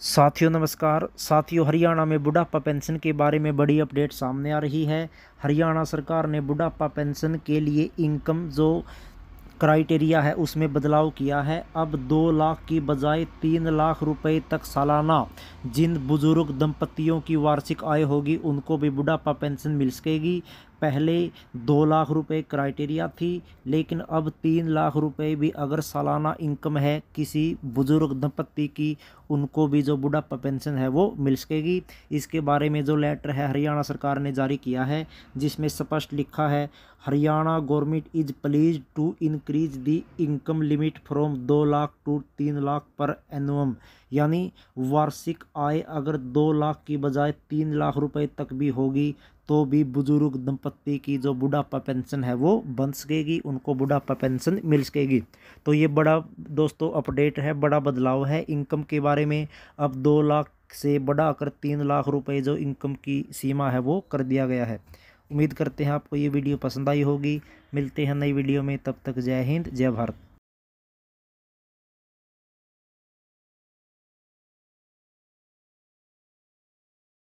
साथियों नमस्कार साथियों हरियाणा में बुढ़ापा पेंशन के बारे में बड़ी अपडेट सामने आ रही है हरियाणा सरकार ने बुढ़ापा पेंशन के लिए इनकम जो क्राइटेरिया है उसमें बदलाव किया है अब दो लाख की बजाय तीन लाख रुपए तक सालाना जिन बुजुर्ग दंपतियों की वार्षिक आय होगी उनको भी बुढ़ापा पेंशन मिल सकेगी पहले दो लाख रुपए क्राइटेरिया थी लेकिन अब तीन लाख रुपए भी अगर सालाना इनकम है किसी बुजुर्ग दंपत्ति की उनको भी जो बुढ़ापा पेंशन है वो मिल सकेगी इसके बारे में जो लेटर है हरियाणा सरकार ने जारी किया है जिसमें स्पष्ट लिखा है Haryana government is please to increase the income limit from दो लाख टू तीन लाख पर एनुअम यानी वार्षिक आय अगर दो लाख की बजाय तीन लाख रुपए तक भी होगी तो भी बुजुर्ग दंपत्ति संपत्ति की जो बुढ़ापा पेंशन है वो बन सकेगी उनको बुढ़ापा पेंशन मिल सकेगी तो ये बड़ा दोस्तों अपडेट है बड़ा बदलाव है इनकम के बारे में अब दो लाख से बढ़ाकर तीन लाख रुपए जो इनकम की सीमा है वो कर दिया गया है उम्मीद करते हैं आपको ये वीडियो पसंद आई होगी मिलते हैं नई वीडियो में तब तक जय हिंद जय भारत